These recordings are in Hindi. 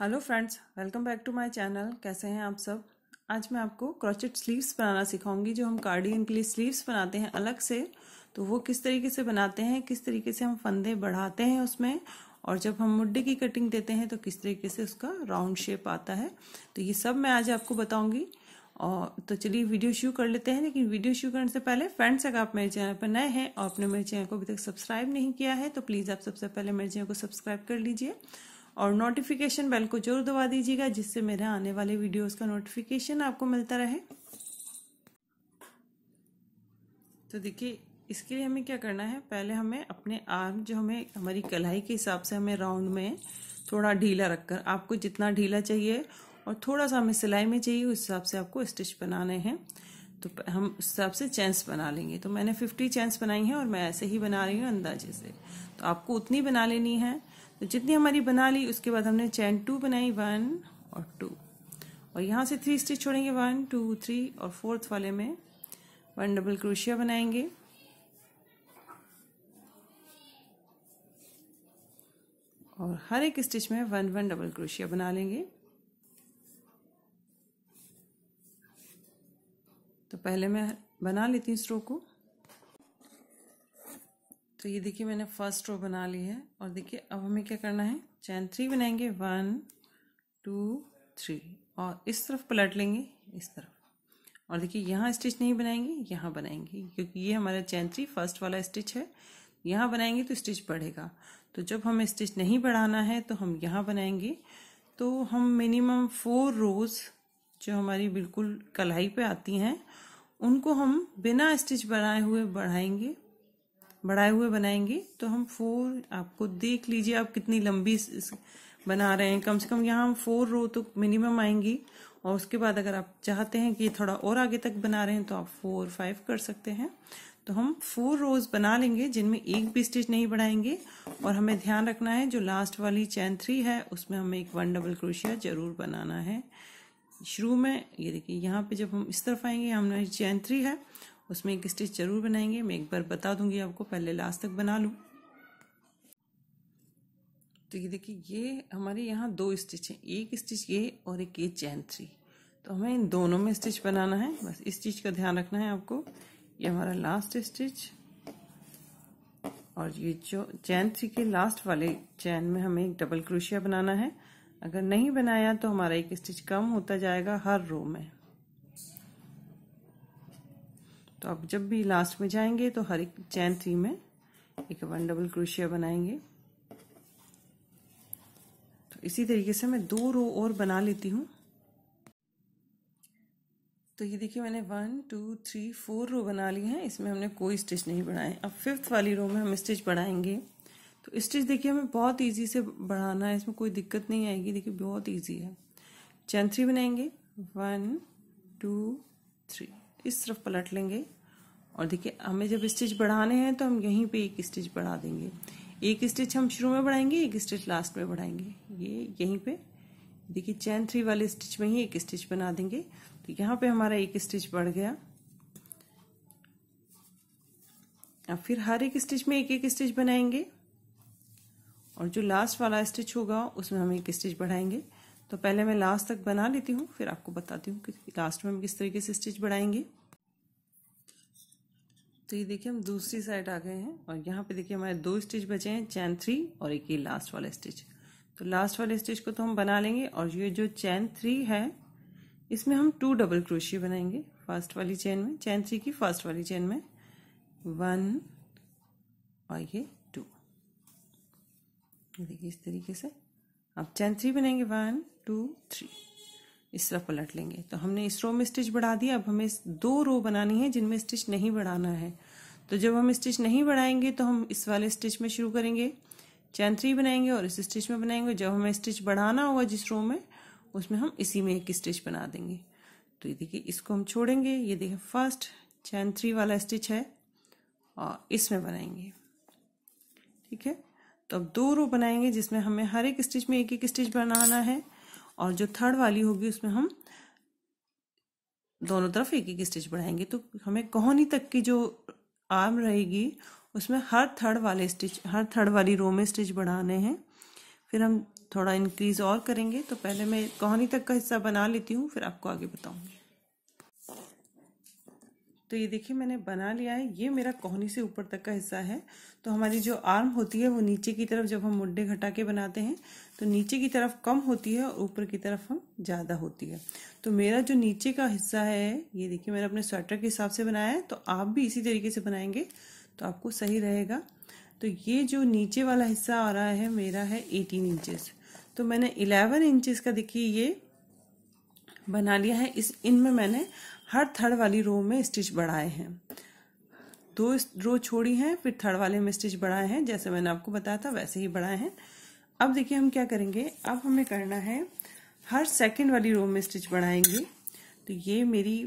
hello friends welcome back to my channel कैसे हैं आप सब आज मैं आपको क्रॉचेट स्लीव्स बनाना सिखाऊंगी जो हम कार्डियन के लिए स्लीव्स बनाते हैं अलग से तो वो किस तरीके से बनाते हैं किस तरीके से हम फंदे बढ़ाते हैं उसमें और जब हम मुड्डे की कटिंग देते हैं तो किस तरीके से उसका राउंड शेप आता है तो ये सब मैं आज आपको बताऊँगी और तो चलिए वीडियो शुरू कर लेते हैं लेकिन वीडियो शुरू करने से पहले फ्रेंड्स अगर आप मेरे चैनल पर नए हैं और आपने मेरे चैनल को अभी तक सब्सक्राइब नहीं किया है तो प्लीज़ आप सबसे पहले मेरे चैनल को सब्सक्राइब कर लीजिए और नोटिफिकेशन बेल को जरूर दबा दीजिएगा जिससे मेरे आने वाले वीडियोस का नोटिफिकेशन आपको मिलता रहे तो देखिए इसके लिए हमें क्या करना है पहले हमें अपने आर्म जो हमें हमारी कलाई के हिसाब से हमें राउंड में थोड़ा ढीला रखकर आपको जितना ढीला चाहिए और थोड़ा सा हमें सिलाई में चाहिए उस हिसाब से आपको स्टिच बनाने हैं तो हम उस हिसाब से चैंस बना लेंगे तो मैंने फिफ्टी चैंस बनाई हैं और मैं ऐसे ही बना रही हूँ अंदाजे से तो आपको उतनी बना लेनी है तो जितनी हमारी बना ली उसके बाद हमने चैन टू बनाई वन और टू और यहाँ से थ्री स्टिच छोड़ेंगे वन टू थ्री और फोर्थ वाले में वन डबल क्रोशिया बनाएंगे और हर एक स्टिच में वन वन डबल क्रोशिया बना लेंगे तो पहले मैं बना लेती हूँ स्ट्रोक को तो ये देखिए मैंने फर्स्ट रो बना ली है और देखिए अब हमें क्या करना है चैन थ्री बनाएंगे वन टू थ्री और इस तरफ पलट लेंगे इस तरफ और देखिए यहाँ स्टिच नहीं बनाएंगे यहाँ बनाएंगे क्योंकि ये हमारा चैन थ्री फर्स्ट वाला स्टिच है यहाँ बनाएंगे तो स्टिच बढ़ेगा तो जब हमें स्टिच नहीं बढ़ाना है तो हम यहाँ बनाएंगे तो हम मिनिमम फोर रोज़ जो हमारी बिल्कुल कलाई पे आती हैं उनको हम बिना स्टिच बनाए हुए बढ़ाएंगे बढ़ाए हुए बनाएंगे तो हम फोर आपको देख लीजिए आप कितनी लंबी बना रहे हैं कम से कम यहाँ हम फोर रो तो मिनिमम आएंगी और उसके बाद अगर आप चाहते हैं कि थोड़ा और आगे तक बना रहे हैं तो आप फोर फाइव कर सकते हैं तो हम फोर रोज बना लेंगे जिनमें एक भी स्टिच नहीं बढ़ाएंगे और हमें ध्यान रखना है जो लास्ट वाली चैन थ्री है उसमें हमें एक वन डबल क्रोशिया जरूर बनाना है शुरू में ये देखिए यहाँ पे जब हम इस तरफ आएंगे हमने चैन थ्री है उसमें एक स्टिच जरूर बनाएंगे मैं एक बार बता दूंगी आपको पहले लास्ट तक बना लूँ तो ये देखिए ये हमारे यहाँ दो स्टिच हैं एक स्टिच ये और एक ये चैन थ्री तो हमें इन दोनों में स्टिच बनाना है बस इस चीज़ का ध्यान रखना है आपको ये हमारा लास्ट स्टिच और ये जो चैन थ्री के लास्ट वाले चैन में हमें एक डबल क्रोशिया बनाना है अगर नहीं बनाया तो हमारा एक स्टिच कम होता जाएगा हर रो में तो अब जब भी लास्ट में जाएंगे तो हर एक चैन थ्री में एक वन डबल क्रोशिया बनाएंगे तो इसी तरीके से मैं दो रो और बना लेती हूँ तो ये देखिए मैंने one two three four row बना ली हैं इसमें हमने कोई स्टिच नहीं बढ़ाए अब फिफ्थ वाली रो में हम स्टिच बढ़ाएंगे तो स्टिच देखिए हमें बहुत इजी से बढ़ाना है इसमें कोई दिक्कत नहीं आएगी देखिए बहुत इजी है चैन थ्री बनाएंगे वन टू थ्री इस तरफ पलट लेंगे और देखिए हमें जब स्टिच बढ़ाने हैं तो हम यहीं पे एक स्टिच बढ़ा देंगे एक स्टिच हम शुरू में बढ़ाएंगे एक स्टिच लास्ट में बढ़ाएंगे ये यहीं पे देखिए चैन थ्री वाले स्टिच में ही एक स्टिच बना देंगे तो यहाँ पे हमारा एक स्टिच बढ़ गया अब फिर हर एक स्टिच में एक एक स्टिच बनाएंगे और जो लास्ट वाला स्टिच होगा उसमें हम एक स्टिच बढ़ाएंगे तो पहले मैं लास्ट तक बना लेती हूँ फिर आपको बताती हूँ कि लास्ट में हम किस तरीके से स्टिच बढ़ाएंगे तो ये देखिए हम दूसरी साइड आ गए हैं और यहाँ पे देखिए हमारे दो स्टिच बचे हैं चैन थ्री और एक ये लास्ट वाला स्टिच तो लास्ट वाले स्टिच को तो हम बना लेंगे और ये जो चैन थ्री है इसमें हम टू डबल क्रोशिया बनाएंगे फर्स्ट वाली चैन में चैन थ्री की फर्स्ट वाली चैन में वन और ये टू देखिए इस तरीके से अब चैन थ्री बनाएंगे वन टू थ्री इस तरह पलट लेंगे तो हमने इस रो में स्टिच बढ़ा दिया अब हमें दो रो बनानी है जिनमें स्टिच नहीं बढ़ाना है तो जब हम स्टिच नहीं बढ़ाएंगे तो हम इस वाले स्टिच में शुरू करेंगे चैन थ्री बनाएंगे और इस स्टिच में बनाएंगे जब हमें स्टिच बढ़ाना होगा जिस रो में उसमें हम इसी में एक स्टिच बना देंगे तो ये देखिए इसको हम छोड़ेंगे ये देखिए फर्स्ट चैन थ्री वाला स्टिच है और इसमें बनाएंगे ठीक है तो अब दो रो बनाएंगे जिसमें हमें हर एक स्टिच में एक एक स्टिच बनाना है और जो थर्ड वाली होगी उसमें हम दोनों तरफ एक एक स्टिच बढ़ाएंगे तो हमें कोहनी तक की जो आर्म रहेगी उसमें हर थर्ड वाले स्टिच हर थर्ड वाली रो में स्टिच बढ़ाने हैं फिर हम थोड़ा इंक्रीज और करेंगे तो पहले मैं कहानी तक का हिस्सा बना लेती हूँ फिर आपको आगे बताऊँगी तो ये देखिए मैंने बना लिया है ये मेरा कोहनी से ऊपर तक का हिस्सा है तो हमारी जो आर्म होती है वो नीचे की तरफ जब हम मुड्ढे घटा के बनाते हैं तो नीचे की तरफ कम होती है और ऊपर की तरफ हम ज़्यादा होती है तो मेरा जो नीचे का हिस्सा है ये देखिए मैंने अपने स्वेटर के हिसाब से बनाया है तो आप भी इसी तरीके से बनाएंगे तो आपको सही रहेगा तो ये जो नीचे वाला हिस्सा आ रहा है मेरा है एटीन इंचज़ तो मैंने इलेवन इंचज़ का देखिए ये बना लिया है इस इनमें मैंने हर थर्ड वाली रो में स्टिच बढ़ाए हैं दो रो छोड़ी हैं फिर थर्ड वाले में स्टिच बढ़ाए हैं जैसे मैंने आपको बताया था वैसे ही बढ़ाए हैं अब देखिए हम क्या करेंगे अब हमें करना है हर सेकंड वाली रो में स्टिच बढ़ाएंगे तो ये मेरी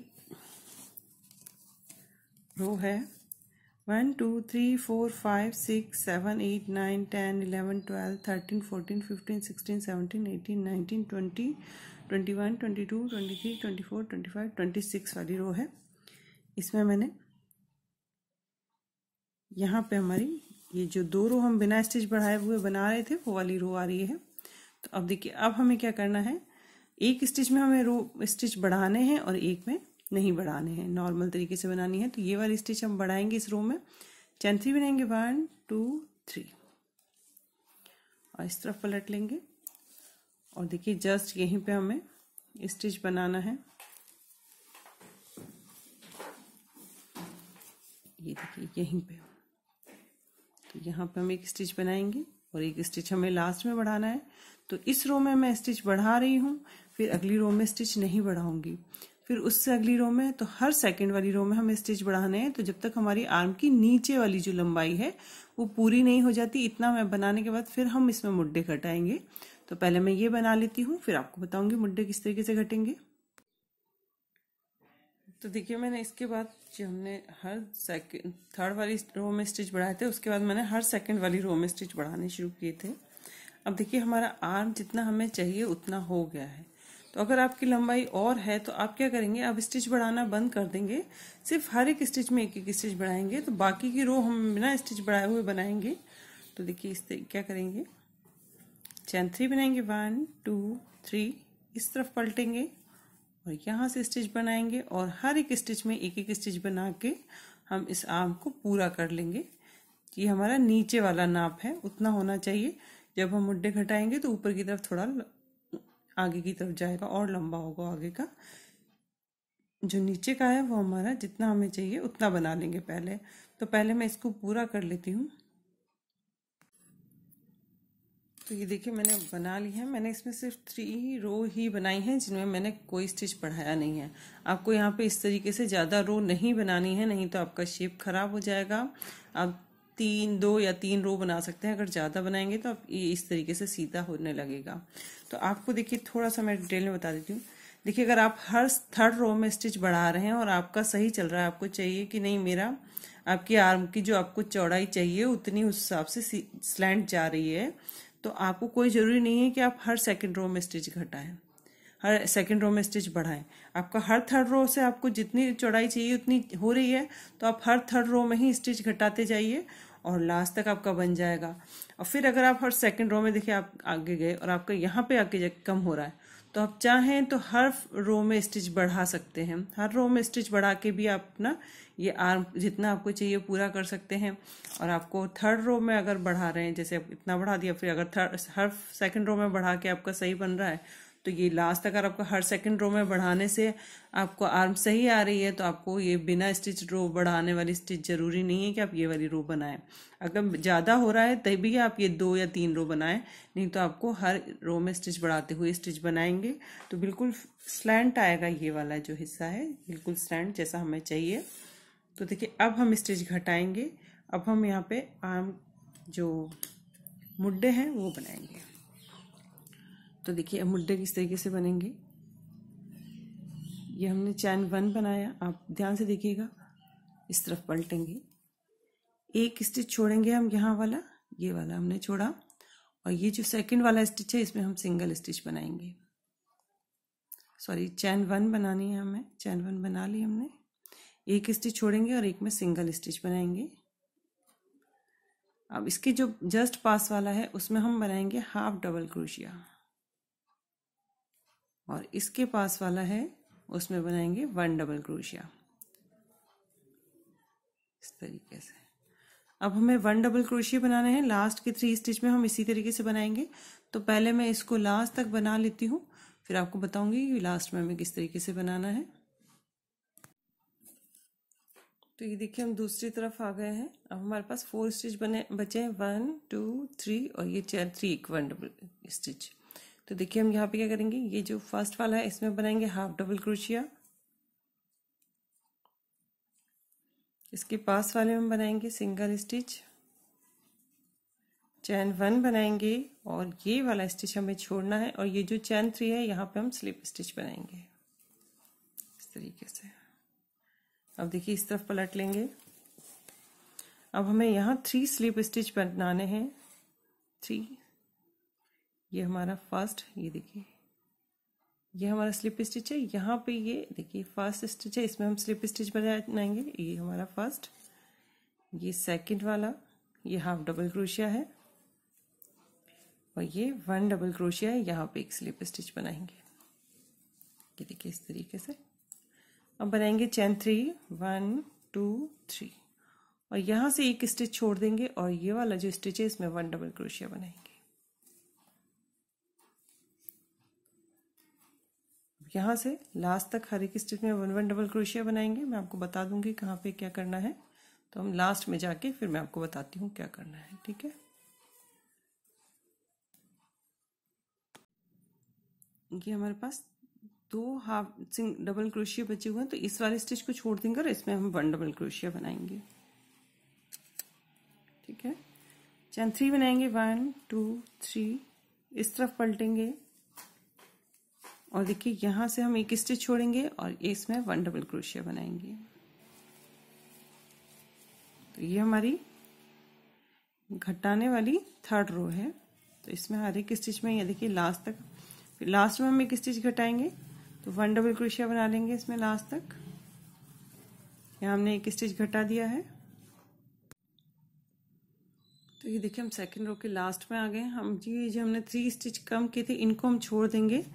रो है one two three four five six seven eight nine ten eleven twelve thirteen fourteen fifteen sixteen seventeen eighteen nineteen twenty twenty one twenty two twenty three twenty four twenty five twenty six वाली रो है इसमें मैंने यहाँ पे हमारी ये जो दो रो हम बिना स्टिच बढ़ाए हुए बना रहे थे वो वाली रो आ रही है तो अब देखिए अब हमें क्या करना है एक स्टिच में हमें रो स्टिच बढ़ाने हैं और एक में नहीं बढ़ाने हैं नॉर्मल तरीके से बनानी है तो ये वाली स्टिच हम बढ़ाएंगे इस रो में चैन थ्री बनाएंगे वन टू थ्री और इस तरफ पलट लेंगे और देखिए जस्ट यहीं पे हमें स्टिच बनाना है ये देखिए यहीं पे तो यहाँ पे हम एक स्टिच बनाएंगे और एक स्टिच हमें लास्ट में बढ़ाना है तो इस रो में मैं स्टिच बढ़ा रही हूँ फिर अगली रो में स्टिच नहीं बढ़ाऊंगी फिर उससे अगली रो में तो हर सेकंड वाली रो में हमें स्टिच बढ़ाने हैं तो जब तक हमारी आर्म की नीचे वाली जो लंबाई है वो पूरी नहीं हो जाती इतना मैं बनाने के बाद फिर हम इसमें मुड्डे कटाएंगे तो पहले मैं ये बना लेती हूँ फिर आपको बताऊंगी मुड्डे किस तरीके से घटेंगे तो देखिए मैंने इसके बाद जो हमने हर सेकंड थर्ड वाली रो में स्टिच बढ़ाए थे उसके बाद मैंने हर सेकंड वाली रो में स्टिच बढ़ाने शुरू किए थे अब देखिए हमारा आर्म जितना हमें चाहिए उतना हो गया है तो अगर आपकी लंबाई और है तो आप क्या करेंगे आप स्टिच बढ़ाना बंद कर देंगे सिर्फ हर एक स्टिच में एक एक स्टिच बढ़ाएंगे तो बाकी की रो हम बिना स्टिच बढ़ाए हुए बनाएंगे तो देखिए इस क्या करेंगे चैन थ्री बनाएंगे वन टू थ्री इस तरफ पलटेंगे और यहाँ से स्टिच बनाएंगे और हर एक स्टिच में एक एक स्टिच बना के हम इस आर्म को पूरा कर लेंगे ये हमारा नीचे वाला नाप है उतना होना चाहिए जब हम मुड्ढे घटाएंगे तो ऊपर की तरफ थोड़ा आगे की तरफ जाएगा और लंबा होगा आगे का जो नीचे का है वो हमारा जितना हमें चाहिए उतना बना लेंगे पहले तो पहले मैं इसको पूरा कर लेती हूँ तो ये देखिए मैंने बना ली है मैंने इसमें सिर्फ थ्री रो ही बनाई है जिनमें मैंने कोई स्टिच बढ़ाया नहीं है आपको यहाँ पे इस तरीके से ज़्यादा रो नहीं बनानी है नहीं तो आपका शेप ख़राब हो जाएगा आप तीन दो या तीन रो बना सकते हैं अगर ज़्यादा बनाएंगे तो आप ये इस तरीके से सीधा होने लगेगा तो आपको देखिए थोड़ा सा मैं डिटेल में बता देती हूँ देखिए अगर आप हर थर्ड रो में स्टिच बढ़ा रहे हैं और आपका सही चल रहा है आपको चाहिए कि नहीं मेरा आपकी आर्म की जो आपको चौड़ाई चाहिए उतनी उस हिसाब से स्लैंड जा रही है तो आपको कोई ज़रूरी नहीं है कि आप हर सेकेंड रो में स्टिच घटाएं हर सेकेंड रो में स्टिच बढ़ाएं आपका हर थर्ड रो से आपको जितनी चौड़ाई चाहिए उतनी हो रही है तो आप हर थर्ड रो में ही स्टिच घटाते जाइए और लास्ट तक आपका बन जाएगा और फिर अगर आप हर सेकेंड रो में देखिए आप आगे गए और आपका यहाँ पे आके कम हो रहा है तो आप चाहें तो हर रो में स्टिच बढ़ा सकते हैं हर रो में स्टिच बढ़ा के भी आप अपना ये आर्म जितना आपको चाहिए पूरा कर सकते हैं और आपको थर्ड रो में अगर बढ़ा रहे हैं जैसे आप इतना बढ़ा दिया फिर अगर थर्ड हर सेकेंड रो में बढ़ा के आपका सही बन रहा है तो ये लास्ट अगर आपका हर सेकेंड रो में बढ़ाने से आपको आर्म सही आ रही है तो आपको ये बिना स्टिच रो बढ़ाने वाली स्टिच ज़रूरी नहीं है कि आप ये वाली रो बनाएं अगर ज़्यादा हो रहा है तभी आप ये दो या तीन रो बनाएं नहीं तो आपको हर रो में स्टिच बढ़ाते हुए स्टिच बनाएंगे तो बिल्कुल स्लैंट आएगा ये वाला जो हिस्सा है बिल्कुल स्लैंट जैसा हमें चाहिए तो देखिए अब हम स्टिच घटाएंगे अब हम यहाँ पे आम जो मुड्डे हैं वो बनाएंगे तो देखिए अब मुड्डे किस तरीके से बनेंगे ये हमने चैन वन बनाया आप ध्यान से देखिएगा इस तरफ पलटेंगे एक स्टिच छोड़ेंगे हम यहाँ वाला ये वाला हमने छोड़ा और ये जो सेकंड वाला स्टिच है इसमें हम सिंगल स्टिच बनाएंगे सॉरी चैन वन बनानी है हमें चैन वन बना ली हमने एक स्टिच छोड़ेंगे और एक में सिंगल स्टिच बनाएंगे अब इसके जो जस्ट पास वाला है उसमें हम बनाएंगे हाफ डबल क्रोशिया और इसके पास वाला है उसमें बनाएंगे वन डबल क्रोशिया इस तरीके से अब हमें वन डबल क्रोशिया बनाने हैं लास्ट के थ्री स्टिच में हम इसी तरीके से बनाएंगे तो पहले मैं इसको लास्ट तक बना लेती हूँ फिर आपको बताऊंगी कि लास्ट में हमें किस तरीके से बनाना है तो ये देखिए हम दूसरी तरफ आ गए हैं अब हमारे पास फोर स्टिच बने बचे हैं वन टू थ्री और ये चार थ्री इक्वन डबल स्टिच तो देखिए हम यहाँ पे क्या करेंगे ये जो फर्स्ट वाला है इसमें बनाएंगे हाफ डबल क्रोशिया इसके पास वाले में बनाएंगे सिंगल स्टिच चैन वन बनाएंगे और ये वाला स्टिच हमें छोड़ना है और ये जो चैन थ्री है यहाँ पे हम स्लिप स्टिच बनाएंगे इस तरीके से अब देखिए इस तरफ पलट लेंगे अब हमें यहाँ थ्री स्लिप स्टिच बनाने हैं थ्री ये हमारा फर्स्ट ये देखिए ये हमारा स्लिप स्टिच है यहाँ पे ये देखिए फर्स्ट स्टिच है इसमें हम स्लिप स्टिच बनाएंगे ये हमारा फर्स्ट ये सेकंड वाला ये हाफ डबल क्रोशिया है और ये वन डबल क्रोशिया है यहाँ पे एक स्लिप स्टिच बनाएंगे ये देखिए इस तरीके से अब बनाएंगे chain three one two three और यहाँ से एक स्टिच छोड़ देंगे और ये वाला जो स्टिच है इसमें वन डबल क्रोशिया बनाएंगे यहाँ से लास्ट तक हर एक स्टिच में वन वन डबल क्रोशिया बनाएंगे मैं आपको बता दूंगी कहाँ पे क्या करना है तो हम लास्ट में जाके फिर मैं आपको बताती हूँ क्या करना है ठीक है ये हमारे पास दो हाफ डबल क्रोशिया बचे हुए हैं तो इस वाले स्टिच को छोड़ देंगे और इसमें हम वन डबल क्रोशिया बनाएंगे ठीक है चैन थ्री बनाएंगे वन टू थ्री इस तरफ पलटेंगे और देखिए यहां से हम एक स्टिच छोड़ेंगे और इसमें वन डबल क्रोशिया बनाएंगे तो ये हमारी घटाने वाली थर्ड रो है तो इसमें हर एक स्टिच में ये देखिए लास्ट तक लास्ट में हम एक स्टिच घटाएंगे तो वन डबल क्रोशिया बना लेंगे इसमें लास्ट तक यहाँ हमने एक स्टिच घटा दिया है तो ये देखिए हम सेकंड रो के लास्ट में आ गए हम जी जो हमने थ्री स्टिच कम किए थे इनको हम छोड़ देंगे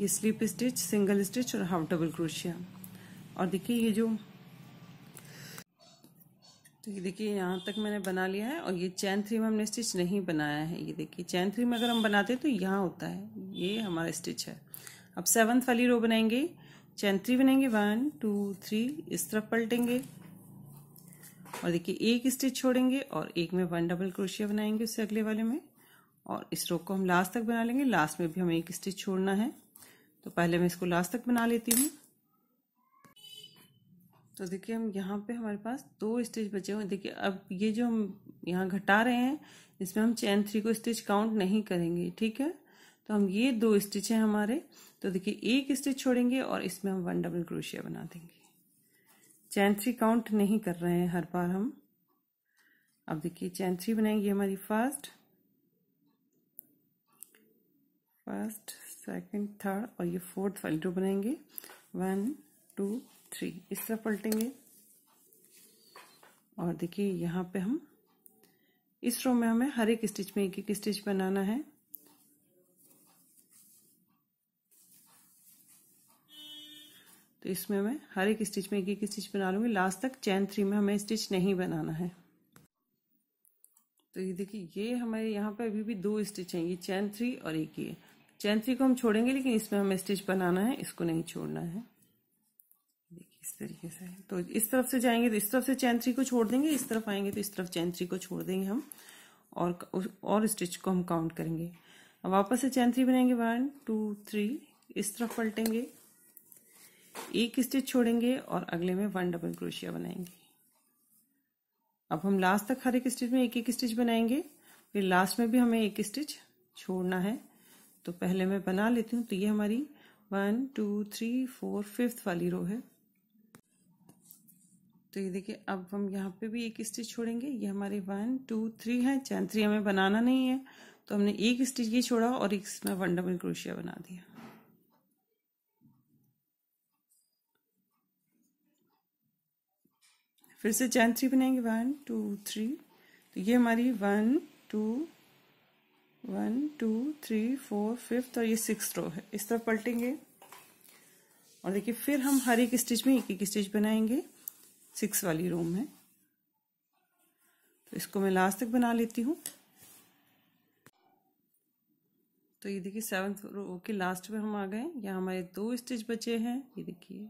ये स्लिप स्टिच सिंगल स्टिच और हाफ डबल क्रोशिया और देखिए ये जो तो ये देखिए यहाँ तक मैंने बना लिया है और ये चैन थ्री में हमने स्टिच नहीं बनाया है ये देखिए चैन थ्री में अगर हम बनाते तो यहाँ होता है ये हमारा स्टिच है अब सेवन्थ वाली रो बनाएंगे चैन थ्री बनाएंगे वन टू थ्री इस तरफ पलटेंगे और देखिए एक स्टिच छोड़ेंगे और एक में वन डबल क्रोशिया बनाएंगे उससे अगले वाले में और इस रो को हम लास्ट तक बना लेंगे लास्ट में भी हमें एक स्टिच छोड़ना है तो पहले मैं इसको लास्ट तक बना लेती हूँ तो देखिए हम यहाँ पे हमारे पास दो स्टिच बचे हुए देखिए अब ये जो हम यहाँ घटा रहे हैं इसमें हम चैन थ्री को स्टिच काउंट नहीं करेंगे ठीक है तो हम ये दो स्टिच हैं हमारे तो देखिए एक स्टिच छोड़ेंगे और इसमें हम वन डबल क्रोशिया बना देंगे चैन थ्री काउंट नहीं कर रहे हैं हर बार हम अब देखिए चैन थ्री बनाएंगे हमारी फर्स्ट फर्स्ट सेकंड थर्ड और ये फोर्थ वाली रो बनाएंगे वन टू थ्री इस तरह पलटेंगे और देखिए यहाँ पे हम इस रो में हमें हर एक स्टिच में एक एक स्टिच बनाना है इसमें मैं हर एक स्टिच में एक एक स्टिच बना लूंगी लास्ट तक चैन थ्री में हमें स्टिच नहीं बनाना है तो ये देखिए ये हमारे यहाँ पे अभी भी दो स्टिच हैं ये चैन थ्री और एक ये चैन थ्री को हम छोड़ेंगे लेकिन इसमें हमें स्टिच बनाना है इसको नहीं छोड़ना है देखिए इस तरीके से तो इस तरफ से जाएंगे तो इस तरफ से चैन थ्री को छोड़ देंगे इस तरफ आएंगे तो इस तरफ चैन थ्री को छोड़ देंगे हम और और स्टिच को हम काउंट करेंगे अब वापस से चैन थ्री बनाएंगे वन टू थ्री इस तरफ पलटेंगे एक स्टिच छोड़ेंगे और अगले में वन डबल क्रोशिया बनाएंगे अब हम लास्ट तक हर एक स्टिच में एक एक स्टिच बनाएंगे फिर लास्ट में भी हमें एक स्टिच छोड़ना है तो पहले मैं बना लेती हूँ तो ये हमारी one two three four fifth वाली रो है तो ये देखिए अब हम यहाँ पे भी एक स्टिच छोड़ेंगे ये हमारी वन टू थ्री है चैन थ्री हमें बनाना नहीं है तो हमने एक स्टिच ये छोड़ा और एक इसमें वन डबल क्रोशिया बना दिया फिर से चैन थ्री बनाएंगे वन टू थ्री तो ये हमारी one two one two three four fifth और ये सिक्स रो है इस तरफ पलटेंगे और देखिए फिर हम हर एक स्टिच में एक एक स्टिच बनाएंगे सिक्स वाली रो में तो इसको मैं लास्ट तक बना लेती हूँ तो ये देखिए सेवन्थ रो के लास्ट में हम आ गए यहाँ हमारे दो स्टिच बचे हैं ये देखिए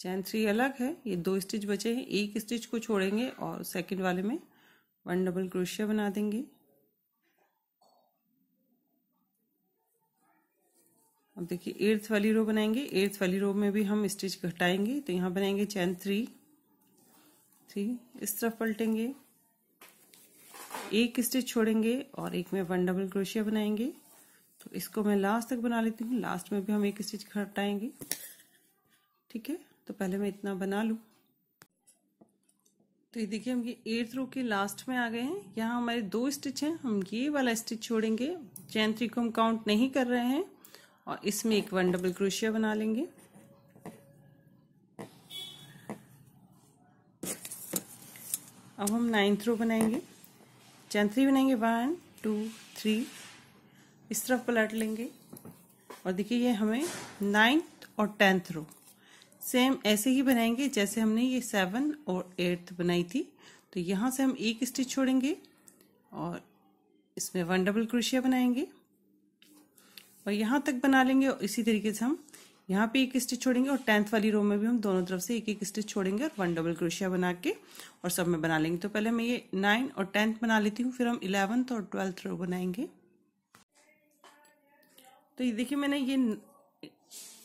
चैन थ्री अलग है ये दो स्टिच बचे हैं एक स्टिच को छोड़ेंगे और सेकंड वाले में वन डबल क्रोशिया बना देंगे अब देखिए एर्थ वाली रो बनाएंगे एर्थ वाली रो में भी हम स्टिच घटाएंगे तो यहाँ बनाएंगे चैन थ्री थ्री इस तरफ पलटेंगे एक स्टिच छोड़ेंगे और एक में वन डबल क्रोशिया बनाएंगे तो इसको मैं लास्ट तक बना लेती हूँ लास्ट में भी हम एक स्टिच घटाएंगे ठीक है तो पहले मैं इतना बना लूँ तो ये देखिए हम ये एट रो के लास्ट में आ गए हैं यहाँ हमारे दो स्टिच हैं हम ये वाला स्टिच छोड़ेंगे चैन थ्री को हम काउंट नहीं कर रहे हैं और इसमें एक वन डबल क्रोशिया बना लेंगे अब हम नाइन्थ रो बनाएंगे चैन थ्री बनाएंगे वन टू थ्री इस तरफ पलट लेंगे और देखिए ये हमें नाइन्थ और टेंथ रो सेम ऐसे ही बनाएंगे जैसे हमने ये सेवन और एट्थ बनाई थी तो यहाँ से हम एक स्टिच छोड़ेंगे और इसमें वन डबल क्रोशिया बनाएंगे और यहाँ तक बना लेंगे और इसी तरीके से हम यहाँ पे एक स्टिच छोड़ेंगे और टेंथ वाली रो में भी हम दोनों तरफ से एक एक स्टिच छोड़ेंगे और वन डबल क्रोशिया बना के और सब में बना लेंगे तो पहले मैं ये नाइन और टेंथ बना लेती हूँ फिर हम इलेवंथ और ट्वेल्थ रो बनाएंगे तो ये देखिए मैंने ये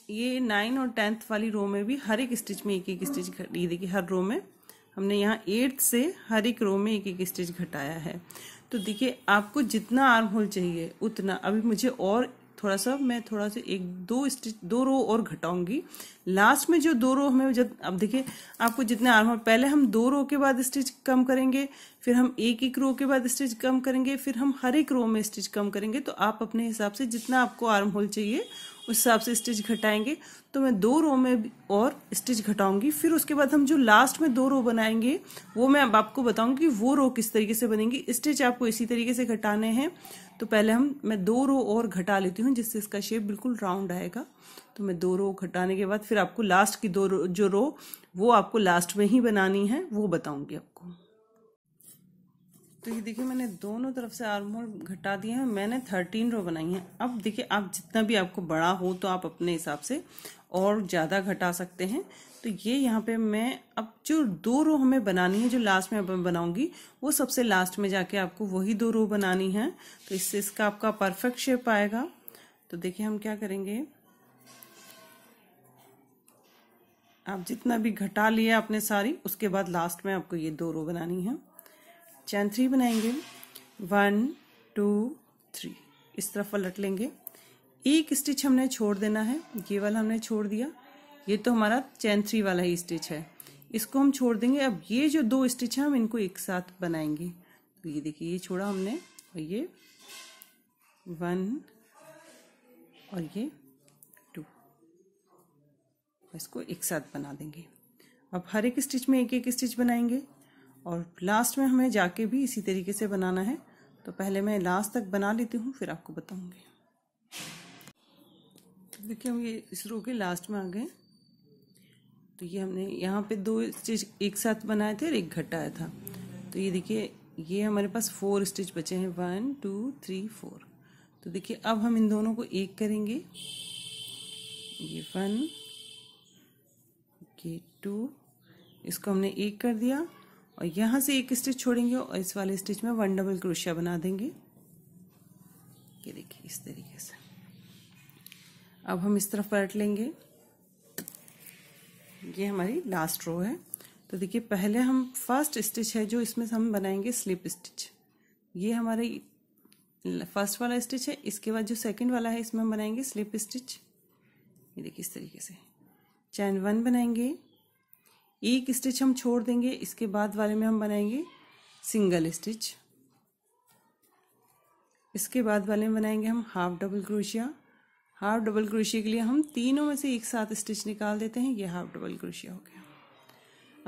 ये नाइन और टेंथ वाली रो में भी हर एक स्टिच में एक एक स्टिच घटी देखिए हर रो में हमने यहाँ एट्थ से हर एक रो में एक एक स्टिच घटाया है तो देखिए आपको जितना आर्म होल चाहिए उतना अभी मुझे और थोड़ा सा मैं थोड़ा सा एक दो स्टिच दो रो और घटाऊंगी लास्ट में जो दो रो हमें जब अब देखिए आपको जितने आर्म होल पहले हम दो रो के बाद स्टिच कम करेंगे फिर हम एक एक रो के बाद स्टिच कम करेंगे फिर हम हर एक रो में स्टिच कम करेंगे तो आप अपने हिसाब से जितना आपको आर्म होल चाहिए उस हिसाब से स्टिच घटाएंगे तो मैं दो रो में और स्टिच घटाऊंगी फिर उसके बाद हम जो लास्ट में दो रो बनाएंगे वो मैं अब आपको बताऊंगी वो रो किस तरीके से बनेंगी स्टिच आपको इसी तरीके से घटाने हैं तो पहले हम मैं दो रो और घटा लेती हूँ जिससे इसका शेप बिल्कुल राउंड आएगा तो मैं दो रो घटाने के बाद फिर आपको लास्ट की दो रो जो रो वो आपको लास्ट में ही बनानी है वो बताऊंगी आपको तो ये देखिए मैंने दोनों तरफ से आर्म होल घटा दिए हैं मैंने थर्टीन रो बनाई है अब देखिए आप जितना भी आपको बड़ा हो तो आप अपने हिसाब से और ज़्यादा घटा सकते हैं तो ये यहाँ पे मैं अब जो दो रो हमें बनानी है जो लास्ट में बनाऊंगी वो सबसे लास्ट में जाके आपको वही दो रो बनानी है तो इससे इसका आपका परफेक्ट शेप आएगा तो देखिए हम क्या करेंगे आप जितना भी घटा लिया आपने सारी उसके बाद लास्ट में आपको ये दो रो बनानी है चैन थ्री बनाएंगे वन टू थ्री इस तरफ पलट लेंगे एक स्टिच हमने छोड़ देना है ये वाला हमने छोड़ दिया ये तो हमारा चैन थ्री वाला ही स्टिच है इसको हम छोड़ देंगे अब ये जो दो स्टिच हैं हम इनको एक साथ बनाएंगे तो ये देखिए ये छोड़ा हमने और ये वन और ये टू इसको एक साथ बना देंगे अब हर एक स्टिच में एक एक स्टिच बनाएंगे और लास्ट में हमें जाके भी इसी तरीके से बनाना है तो पहले मैं लास्ट तक बना लेती हूँ फिर आपको बताऊँगी तो देखिए हम ये इस रो के लास्ट में आ गए तो ये हमने यहाँ पे दो स्टिच एक साथ बनाए थे और एक घटाया था तो ये देखिए ये हमारे पास फोर स्टिच बचे हैं वन टू थ्री फोर तो देखिए अब हम इन दोनों को एक करेंगे ये वन ये टू इसको हमने एक कर दिया और यहाँ से एक स्टिच छोड़ेंगे और इस वाले स्टिच में वन डबल क्रोशिया बना देंगे ये देखिए इस तरीके से अब हम इस तरफ पलट लेंगे ये हमारी लास्ट रो है तो देखिए पहले हम फर्स्ट स्टिच है जो इसमें हम बनाएंगे स्लिप स्टिच ये हमारी फर्स्ट वाला स्टिच है इसके बाद जो सेकंड वाला है इसमें हम बनाएंगे स्लिप स्टिच ये देखिए इस तरीके से चैन वन बनाएंगे एक स्टिच हम छोड़ देंगे इसके बाद वाले में हम बनाएंगे सिंगल स्टिच इसके बाद वाले में बनाएंगे हम half double crochet half double crochet के लिए हम तीनों में से एक साथ स्टिच निकाल देते हैं ये हाफ डबल क्रोशिया हो गया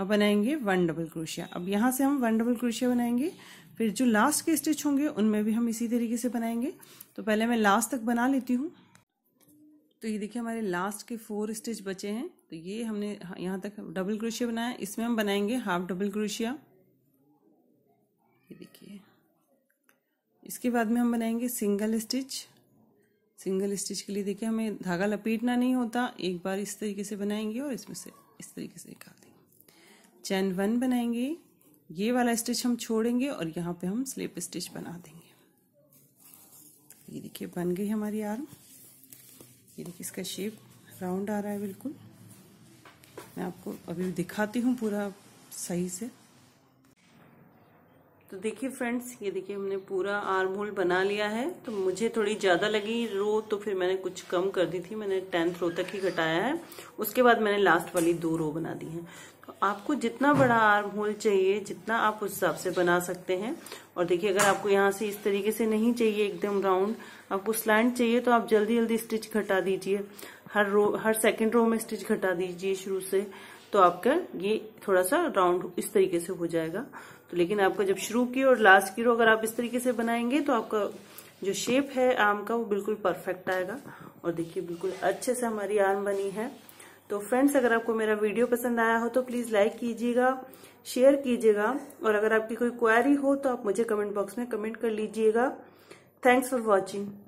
अब बनाएंगे वन डबल क्रोशिया अब यहाँ से हम वन डबल क्रोशिया बनाएंगे फिर जो लास्ट के स्टिच होंगे उनमें भी हम इसी तरीके से बनाएंगे तो पहले मैं लास्ट तक बना लेती हूँ तो ये देखिए हमारे लास्ट के फोर स्टिच बचे हैं तो ये हमने यहाँ तक डबल क्रोशिया बनाया इसमें हम बनाएंगे हाफ डबल क्रोशिया ये देखिए इसके बाद में हम बनाएंगे सिंगल स्टिच सिंगल स्टिच के लिए देखिए हमें धागा लपेटना नहीं होता एक बार इस तरीके से बनाएंगे और इसमें से इस तरीके से निकाल देंगे चैन वन बनाएंगे ये वाला स्टिच हम छोड़ेंगे और यहाँ पे हम स्लिप स्टिच बना देंगे ये देखिए बन गई हमारी आर्म ये देखिए इसका शेप राउंड आ रहा है बिल्कुल मैं आपको अभी दिखाती हूँ पूरा सही से तो देखिए फ्रेंड्स ये देखिए हमने पूरा आर्म होल बना लिया है तो मुझे थोड़ी ज़्यादा लगी रो तो फिर मैंने कुछ कम कर दी थी मैंने टेंथ रो तक ही घटाया है उसके बाद मैंने लास्ट वाली दो रो बना दी है तो आपको जितना बड़ा आर्म होल चाहिए जितना आप उस हिसाब से बना सकते हैं और देखिए अगर आपको यहाँ से इस तरीके से नहीं चाहिए एकदम राउंड आपको स्लैंड चाहिए तो आप जल्दी जल्दी स्टिच घटा दीजिए हर रो हर सेकेंड रो में स्टिच घटा दीजिए शुरू से तो आपका ये थोड़ा सा राउंड इस तरीके से हो जाएगा तो लेकिन आपका जब शुरू की और लास्ट की रो अगर आप इस तरीके से बनाएंगे तो आपका जो शेप है आम का वो बिल्कुल परफेक्ट आएगा और देखिए बिल्कुल अच्छे से हमारी आम बनी है तो फ्रेंड्स अगर आपको मेरा वीडियो पसंद आया हो तो प्लीज लाइक कीजिएगा शेयर कीजिएगा और अगर आपकी कोई क्वारी हो तो आप मुझे कमेंट बॉक्स में कमेंट कर लीजिएगा थैंक्स फॉर वॉचिंग